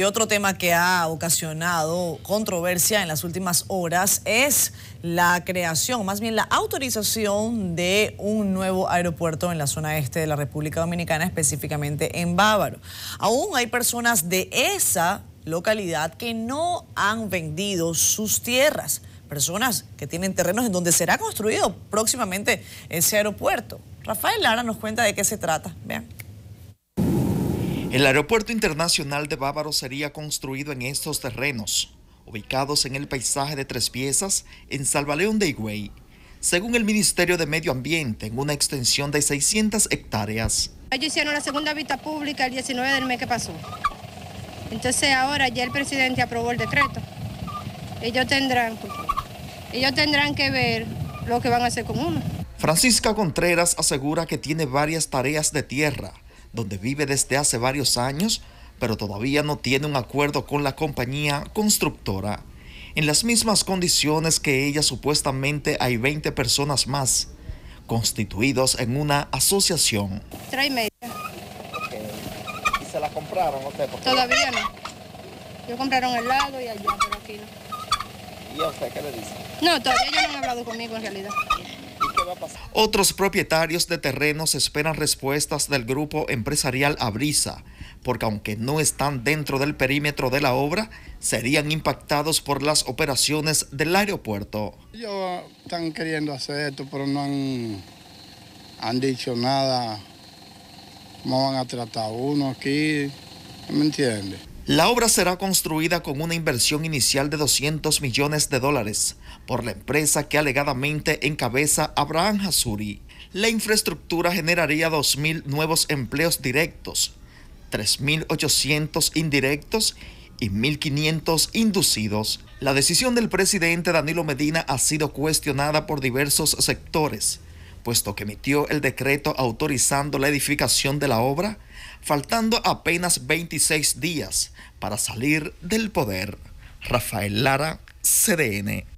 Y otro tema que ha ocasionado controversia en las últimas horas es la creación, más bien la autorización de un nuevo aeropuerto en la zona este de la República Dominicana, específicamente en Bávaro. Aún hay personas de esa localidad que no han vendido sus tierras, personas que tienen terrenos en donde será construido próximamente ese aeropuerto. Rafael Lara nos cuenta de qué se trata. Vean. El aeropuerto internacional de Bávaro sería construido en estos terrenos, ubicados en el paisaje de tres piezas en Salvaleón de Higüey, según el Ministerio de Medio Ambiente, en una extensión de 600 hectáreas. Ellos hicieron la segunda vista pública el 19 del mes que pasó. Entonces ahora ya el presidente aprobó el decreto. Ellos tendrán, ellos tendrán que ver lo que van a hacer con uno. Francisca Contreras asegura que tiene varias tareas de tierra donde vive desde hace varios años, pero todavía no tiene un acuerdo con la compañía constructora. En las mismas condiciones que ella supuestamente hay 20 personas más, constituidos en una asociación. Tres y media. ¿Y se la compraron usted? Todavía no. Yo compraron el lado y allá, pero aquí no. ¿Y a usted qué le dice? No, todavía yo no han hablado conmigo en realidad. Otros propietarios de terrenos esperan respuestas del grupo empresarial Abrisa, porque aunque no están dentro del perímetro de la obra, serían impactados por las operaciones del aeropuerto. Ellos están queriendo hacer esto, pero no han, han dicho nada. ¿Cómo van a tratar uno aquí? ¿Me entiendes? La obra será construida con una inversión inicial de 200 millones de dólares por la empresa que alegadamente encabeza Abraham Hasuri. La infraestructura generaría 2.000 nuevos empleos directos, 3.800 indirectos y 1.500 inducidos. La decisión del presidente Danilo Medina ha sido cuestionada por diversos sectores, puesto que emitió el decreto autorizando la edificación de la obra faltando apenas 26 días para salir del poder. Rafael Lara, CDN.